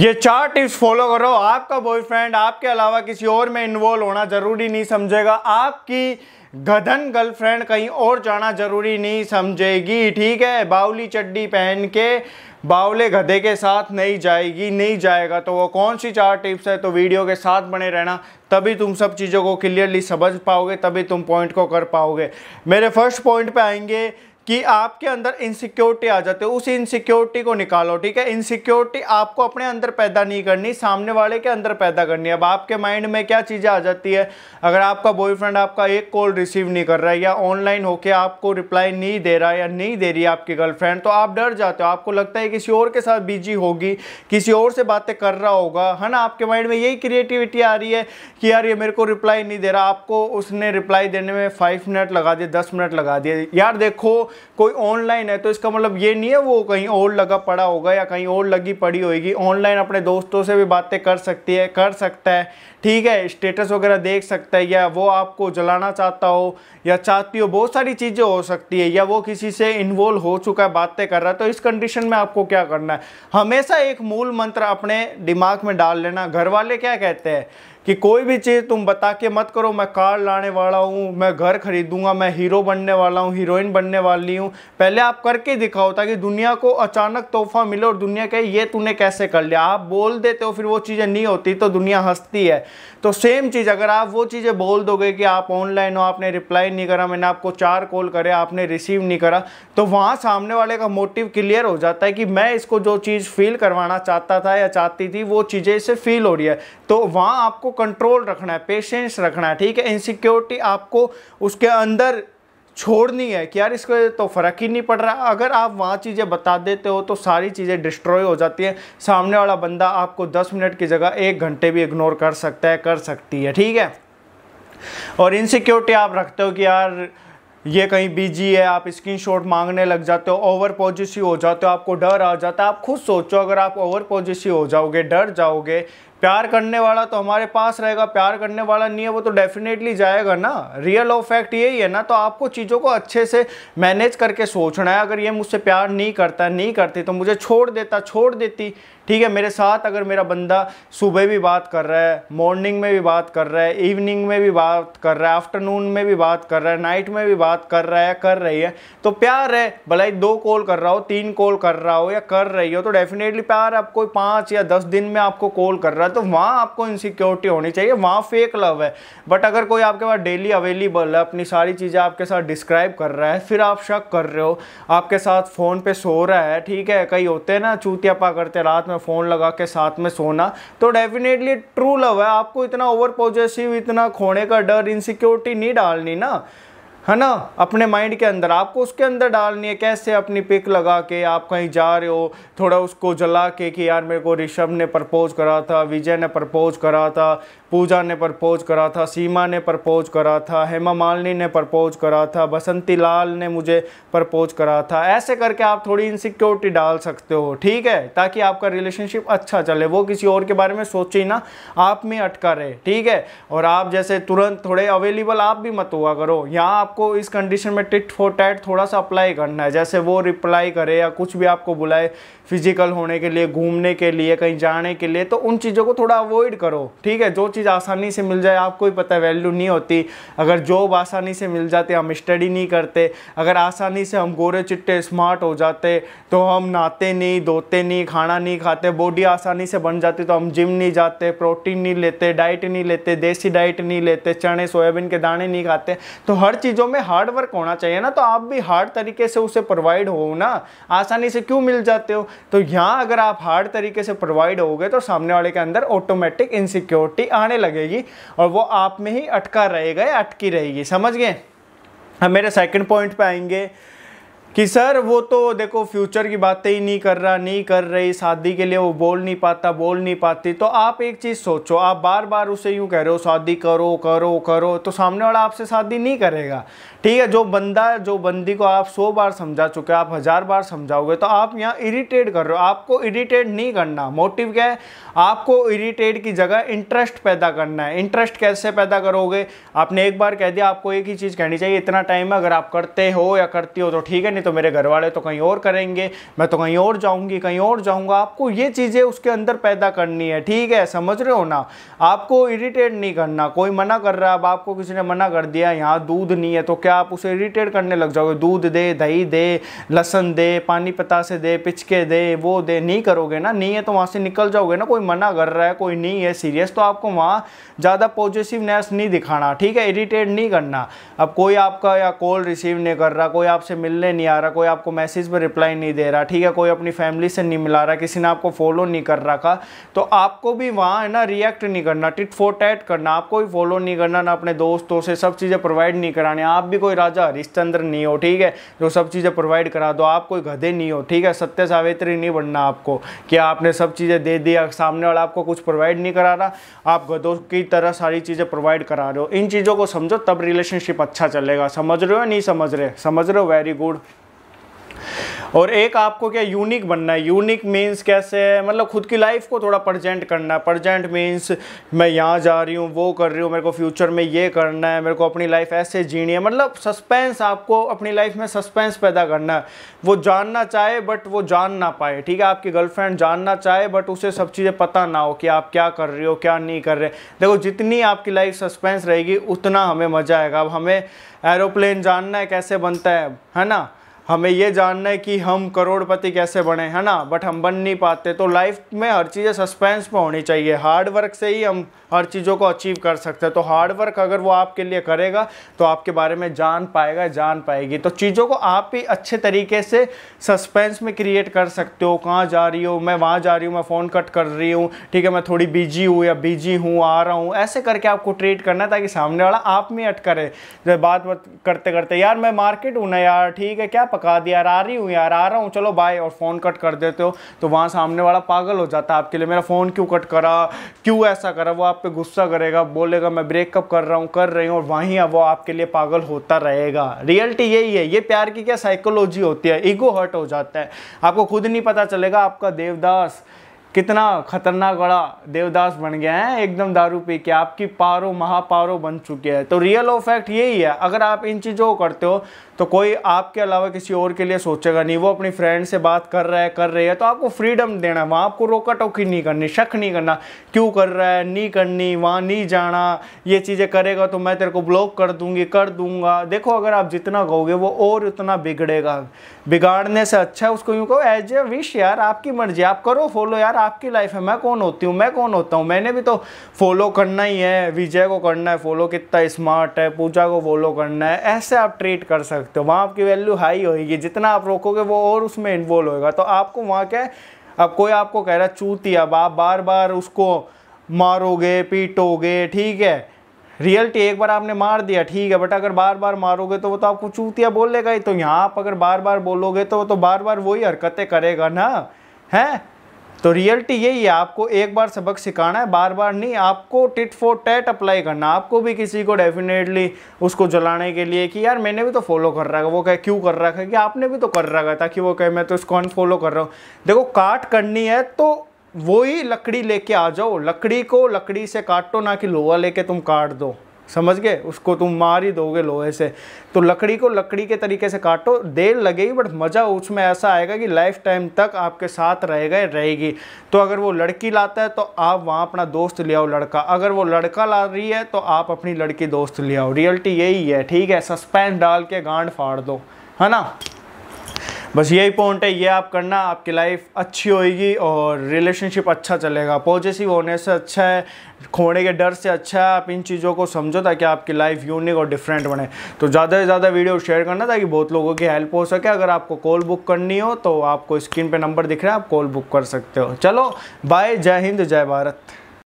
ये चार tips follow करो आपका बॉयफ्रेंड आपके अलावा किसी और में इन्वॉल्व होना ज़रूरी नहीं समझेगा आपकी गधन गर्लफ्रेंड कहीं और जाना ज़रूरी नहीं समझेगी ठीक है बाउली चड्डी पहन के बावले गधे के साथ नहीं जाएगी नहीं जाएगा तो वो कौन सी चार टिप्स है तो वीडियो के साथ बने रहना तभी तुम सब चीज़ों को क्लियरली समझ पाओगे तभी तुम पॉइंट को कर पाओगे मेरे फर्स्ट पॉइंट पे आएंगे कि आपके अंदर इनसिक्योरिटी आ जाती है उस इनसिक्योरिटी को निकालो ठीक है इनसिक्योरिटी आपको अपने अंदर पैदा नहीं करनी सामने वाले के अंदर पैदा करनी है अब आपके माइंड में क्या चीज़ें आ जाती है अगर आपका बॉयफ्रेंड आपका एक कॉल रिसीव नहीं कर रहा है या ऑनलाइन होके आपको रिप्लाई नहीं दे रहा है या नहीं दे रही है आपकी गर्लफ्रेंड तो आप डर जाते हो आपको लगता है किसी और के साथ बिजी होगी किसी और से बातें कर रहा होगा है ना आपके माइंड में यही क्रिएटिविटी आ रही है कि यार ये मेरे को रिप्लाई नहीं दे रहा आपको उसने रिप्लाई देने में फाइव मिनट लगा दिए दस मिनट लगा दिए यार देखो कोई ऑनलाइन है तो इसका मतलब ये नहीं है वो कहीं और लगा पड़ा होगा या कहीं और लगी पड़ी होगी ऑनलाइन अपने दोस्तों से भी बातें कर सकती है कर सकता है ठीक है स्टेटस वगैरह देख सकता है या वो आपको जलाना चाहता हो या चाहती हो बहुत सारी चीज़ें हो सकती है या वो किसी से इन्वॉल्व हो चुका है बातें कर रहा है तो इस कंडीशन में आपको क्या करना है हमेशा एक मूल मंत्र अपने दिमाग में डाल लेना घर वाले क्या कहते हैं कि कोई भी चीज़ तुम बता के मत करो मैं कार लाने वाला हूँ मैं घर खरीदूंगा मैं हीरो बनने वाला हूँ हीरोइन बनने वाली हूँ पहले आप करके दिखाओ ताकि दुनिया को अचानक तोहफा मिले और दुनिया कहे ये तूने कैसे कर लिया आप बोल देते हो फिर वो चीज़ें नहीं होती तो दुनिया हंसती है तो सेम चीज़ अगर आप वो चीज़ें बोल दोगे कि आप ऑनलाइन हो आपने रिप्लाई नहीं करा मैंने आपको चार कॉल करे आपने रिसीव नहीं करा तो वहाँ सामने वाले का मोटिव क्लियर हो जाता है कि मैं इसको जो चीज़ फील करवाना चाहता था या चाहती थी वो चीज़ें इससे फील हो रही है तो वहाँ आपको कंट्रोल रखना है पेशेंस रखना है ठीक है इनसिक्योरिटी आपको उसके अंदर छोड़नी है कि यार इसको तो फ़र्क ही नहीं पड़ रहा अगर आप वहाँ चीज़ें बता देते हो तो सारी चीज़ें डिस्ट्रॉय हो जाती हैं सामने वाला बंदा आपको 10 मिनट की जगह एक घंटे भी इग्नोर कर सकता है कर सकती है ठीक है और इनसिक्योरिटी आप रखते हो कि यार ये कहीं बिजी है आप स्क्रीनशॉट मांगने लग जाते हो ओवर पॉजिटिव हो जाते हो आपको डर आ जाता है आप खुद सोचो अगर आप ओवर पॉजिटिव हो जाओगे डर जाओगे प्यार करने वाला तो हमारे पास रहेगा प्यार करने वाला नहीं है वो तो डेफिनेटली जाएगा ना रियल ऑफ फैक्ट यही है ना तो आपको चीज़ों को अच्छे से मैनेज करके सोचना है अगर ये मुझसे प्यार नहीं करता नहीं करती तो मुझे छोड़ देता छोड़ देती ठीक है मेरे साथ अगर मेरा बंदा सुबह भी बात कर रहा है मॉर्निंग में भी बात कर रहा है इवनिंग में भी बात कर रहा है आफ्टरनून में भी बात कर रहा है नाइट में भी बात कर रहा है कर रही है तो प्यार है भलाई दो कॉल कर रहा हो तीन कॉल कर रहा हो या कर रही हो तो डेफिनेटली प्यार आपको पाँच या दस दिन में आपको कॉल कर रहा है तो तो वहाँ आपको इनसिक्योरिटी होनी चाहिए वहाँ फेक लव है बट अगर कोई आपके पास डेली अवेलेबल है अपनी सारी चीज़ें आपके साथ डिस्क्राइब कर रहा है फिर आप शक कर रहे हो आपके साथ फ़ोन पे सो रहा है ठीक है कई होते हैं ना चूतियापा करते रात में फ़ोन लगा के साथ में सोना तो डेफिनेटली ट्रू लव है आपको इतना ओवर पॉजिटिव इतना खोने का डर इनसिक्योरिटी नहीं डालनी ना है ना अपने माइंड के अंदर आपको उसके अंदर डालनी है कैसे अपनी पिक लगा के आप कहीं जा रहे हो थोड़ा उसको जला के कि यार मेरे को ऋषभ ने प्रपोज करा था विजय ने प्रपोज करा था पूजा ने प्रपोज करा था सीमा ने प्रपोज करा था हेमा मालिनी ने प्रपोज करा था बसंती लाल ने मुझे प्रपोज करा था ऐसे करके आप थोड़ी इनसिक्योरिटी डाल सकते हो ठीक है ताकि आपका रिलेशनशिप अच्छा चले वो किसी और के बारे में सोचे ना आप में अटका रहे ठीक है और आप जैसे तुरंत थोड़े अवेलेबल आप भी मत हुआ करो यहाँ आप आपको इस कंडीशन में टिट फॉर टैट थोड़ा सा अप्लाई करना है जैसे वो रिप्लाई करे या कुछ भी आपको बुलाए फिजिकल होने के लिए घूमने के लिए कहीं जाने के लिए तो उन चीज़ों को थोड़ा अवॉइड करो ठीक है जो चीज़ आसानी से मिल जाए आपको ही पता वैल्यू नहीं होती अगर जॉब आसानी से मिल जाती हम स्टडी नहीं करते अगर आसानी से हम गोरे चिट्टे स्मार्ट हो जाते तो हम नहाते नहीं धोते नहीं खाना नहीं खाते बॉडी आसानी से बन जाती तो हम जिम नहीं जाते प्रोटीन नहीं लेते डाइट नहीं लेते देसी डाइट नहीं लेते चने सोयाबीन के दाने नहीं खाते तो हर चीज़ों चीज़ों में हार्ड वर्क होना चाहिए ना तो आप भी हार्ड तरीके से उसे प्रोवाइड हो ना आसानी से क्यों मिल जाते हो तो यहाँ अगर आप हार्ड तरीके से प्रोवाइड हो तो सामने वाले के अंदर ऑटोमेटिक इनसिक्योरिटी आने लगेगी और वो आप में ही अटका रहेगा अटकी रहेगी समझ गए हम मेरे सेकंड पॉइंट पे आएंगे कि सर वो तो देखो फ्यूचर की बातें ही नहीं कर रहा नहीं कर रही शादी के लिए वो बोल नहीं पाता बोल नहीं पाती तो आप एक चीज़ सोचो आप बार बार उसे यूँ कह रहे हो शादी करो करो करो तो सामने वाला आपसे शादी नहीं करेगा ठीक है जो बंदा जो बंदी को आप सौ बार समझा चुके आप हज़ार बार समझाओगे तो आप यहाँ इरीटेट कर रहे हो आपको इरीटेट नहीं करना मोटिव क्या है आपको इरीटेट की जगह इंटरेस्ट पैदा करना है इंटरेस्ट कैसे पैदा करोगे आपने एक बार कह दिया आपको एक ही चीज़ कहनी चाहिए इतना टाइम है अगर आप करते हो या करती हो तो ठीक है नहीं तो मेरे घर वाले तो कहीं और करेंगे मैं तो कहीं और जाऊँगी कहीं और जाऊँगा आपको ये चीज़ें उसके अंदर पैदा करनी है ठीक है समझ रहे हो ना आपको इरीटेट नहीं करना कोई मना कर रहा है अब आपको किसी ने मना कर दिया यहाँ दूध नहीं है तो क्या आप उसे इरीटेट करने लग जाओगे दूध दे दही दे लहसन दे पानी पतासे दे पिचके दे वो दे नहीं करोगे ना नहीं है तो वहाँ से निकल जाओगे ना कोई मना कर रहा है कोई नहीं है सीरियस तो आपको वहाँ ज़्यादा पॉजिटिवनेस नहीं दिखाना ठीक है इरीटेट नहीं करना अब कोई आपका या कॉल रिसीव नहीं कर रहा कोई आपसे मिलने नहीं आ रहा कोई आपको मैसेज पर रिप्लाई नहीं दे रहा ठीक है कोई अपनी फैमिली से नहीं मिला रहा किसी ने आपको फॉलो नहीं कर रखा तो आपको भी वहाँ है ना रिएक्ट नहीं करना टिट फोर टैट करना आपको भी फॉलो नहीं करना ना अपने दोस्तों से सब चीज़ें प्रोवाइड नहीं कराने आप भी कोई राजा हरिश्चंद्र नहीं हो ठीक है जो सब चीज़ें प्रोवाइड करा दो आप कोई गधे नहीं हो ठीक है सत्य सावित्री नहीं बनना आपको कि आपने सब चीज़ें दे दिया सामने वाला आपको कुछ प्रोवाइड नहीं करा रहा आप गधों की तरह सारी चीज़ें प्रोवाइड करा रहे हो इन चीज़ों को समझो तब रिलेशनशिप अच्छा चलेगा समझ रहे हो नहीं समझ रहे समझ रहे हो वेरी गुड और एक आपको क्या यूनिक बनना है यूनिक मीन्स कैसे है मतलब खुद की लाइफ को थोड़ा प्रजेंट करना है प्रजेंट मीन्स मैं यहाँ जा रही हूँ वो कर रही हूँ मेरे को फ्यूचर में ये करना है मेरे को अपनी लाइफ ऐसे जीनी है मतलब सस्पेंस आपको अपनी लाइफ में सस्पेंस पैदा करना है वो जानना चाहे बट वो जान ना पाए ठीक है आपकी गर्लफ्रेंड जानना चाहे बट उसे सब चीज़ें पता ना हो कि आप क्या कर रहे हो क्या नहीं कर रहे देखो जितनी आपकी लाइफ सस्पेंस रहेगी उतना हमें मज़ा आएगा अब हमें एरोप्लेन जानना है कैसे बनता है है ना हमें ये जानना है कि हम करोड़पति कैसे बने है ना बट हम बन नहीं पाते तो लाइफ में हर चीज़ें सस्पेंस में होनी चाहिए हार्ड वर्क से ही हम हर चीज़ों को अचीव कर सकते हैं तो हार्ड वर्क अगर वो आपके लिए करेगा तो आपके बारे में जान पाएगा जान पाएगी तो चीज़ों को आप ही अच्छे तरीके से सस्पेंस में क्रिएट कर सकते हो कहाँ जा रही हो मैं वहाँ जा रही हूँ मैं फ़ोन कट कर रही हूँ ठीक है मैं थोड़ी बिजी हूँ या बिजी हूँ आ रहा हूँ ऐसे करके आपको ट्रीट करना है ताकि सामने वाला आप में अटका रहे बात करते करते यार मैं मार्केट हूँ ना यार ठीक है क्या पका दिया यार आ रही हूँ यार आ रहा हूँ चलो बाय और फ़ोन कट कर देते हो तो वहाँ सामने वाला पागल हो जाता है आपके लिए मेरा फ़ोन क्यों कट करा क्यों ऐसा करा वो आप पे गुस्सा करेगा बोलेगा मैं ब्रेकअप कर रहा हूँ कर रही हूँ और वहीं वो आपके लिए पागल होता रहेगा रियलिटी यही है ये प्यार की क्या साइकोलॉजी होती है ईगो हर्ट हो जाता है आपको खुद नहीं पता चलेगा आपका देवदास कितना खतरनाक बड़ा देवदास बन गया है एकदम दारू पी के आपकी पारो महापारो बन चुके हैं तो रियल ऑफेक्ट यही है अगर आप इन चीज़ों को करते हो तो कोई आपके अलावा किसी और के लिए सोचेगा नहीं वो अपनी फ्रेंड से बात कर रहा है कर रही है तो आपको फ्रीडम देना है वहाँ आपको रोका टोकी नहीं करनी शक नहीं करना क्यों कर रहा है नहीं करनी वहाँ नहीं जाना ये चीज़ें करेगा तो मैं तेरे को ब्लॉक कर दूंगी कर दूंगा देखो अगर आप जितना कहोगे वो और उतना बिगड़ेगा बिगाड़ने से अच्छा है उसको यूँ कहो एज ए विश यार आपकी मर्जी आप करो फॉलो यार आपकी लाइफ है मैं कौन होती हूँ मैं कौन होता हूँ मैंने भी तो फॉलो करना ही है विजय को करना है फॉलो कितना स्मार्ट है पूजा को फॉलो करना है ऐसे आप ट्रीट कर सकते हो वहाँ आपकी वैल्यू हाई होगी जितना आप रोकोगे वो और उसमें इन्वॉल्व होगा तो आपको वहाँ क्या अब कोई आपको कह रहा चूती अब आप बार बार उसको मारोगे पीटोगे ठीक है रियलिटी एक बार आपने मार दिया ठीक है बट अगर बार बार मारोगे तो वो तो आपको चूतिया बोलेगा ही तो यहाँ आप अगर बार बार बोलोगे तो वो तो बार बार वही हरकतें करेगा ना है तो रियलिटी यही है आपको एक बार सबक सिखाना है बार बार नहीं आपको टिट फॉर टैट अप्लाई करना आपको भी किसी को डेफिनेटली उसको जलाने के लिए कि यार मैंने भी तो फॉलो कर रखा वो कहे क्यों कर रखा है कि आपने भी तो कर रखा ताकि वो कहे मैं तो इसको अनफॉलो कर रहा हूँ देखो काट करनी है तो वही लकड़ी लेके आ जाओ लकड़ी को लकड़ी से काटो ना कि लोहा लेके तुम काट दो समझ गए उसको तुम मार ही दोगे लोहे से तो लकड़ी को लकड़ी के तरीके से काटो देर लगेगी बट मज़ा उसमें ऐसा आएगा कि लाइफ टाइम तक आपके साथ रहेगा रहेगी तो अगर वो लड़की लाता है तो आप वहाँ अपना दोस्त ले आओ लड़का अगर वो लड़का ला रही है तो आप अपनी लड़की दोस्त ले आओ रियलिटी यही है ठीक है सस्पेंस डाल के गांड फाड़ दो है ना बस यही पॉइंट है ये आप करना आपकी लाइफ अच्छी होएगी और रिलेशनशिप अच्छा चलेगा पॉजिटिव होने से अच्छा है खोने के डर से अच्छा है आप इन चीज़ों को समझो ताकि आपकी लाइफ यूनिक और डिफरेंट बने तो ज़्यादा से ज़्यादा वीडियो शेयर करना ताकि बहुत लोगों की हेल्प हो सके अगर आपको कॉल बुक करनी हो तो आपको स्क्रीन पर नंबर दिख रहा है आप कॉल बुक कर सकते हो चलो बाय जय हिंद जय भारत